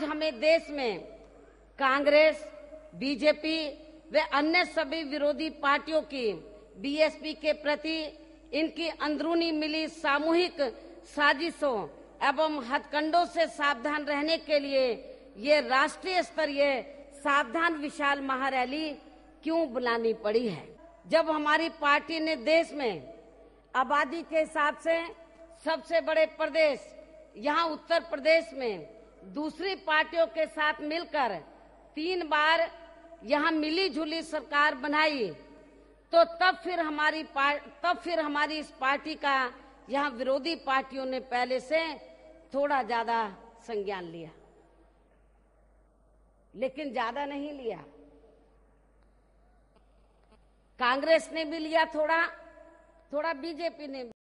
आज हमें देश में कांग्रेस बीजेपी व अन्य सभी विरोधी पार्टियों की बीएसपी के प्रति इनकी अंदरूनी मिली सामूहिक साजिशों एवं हथकंडों से सावधान रहने के लिए ये राष्ट्रीय स्तरीय सावधान विशाल महारैली क्यों बुलानी पड़ी है जब हमारी पार्टी ने देश में आबादी के हिसाब से सबसे बड़े प्रदेश यहाँ उत्तर प्रदेश में दूसरी पार्टियों के साथ मिलकर तीन बार यहाँ मिली जुली सरकार बनाई तो तब फिर हमारी तब फिर हमारी इस पार्टी का यहाँ विरोधी पार्टियों ने पहले से थोड़ा ज्यादा संज्ञान लिया लेकिन ज्यादा नहीं लिया कांग्रेस ने भी लिया थोड़ा थोड़ा बीजेपी ने भी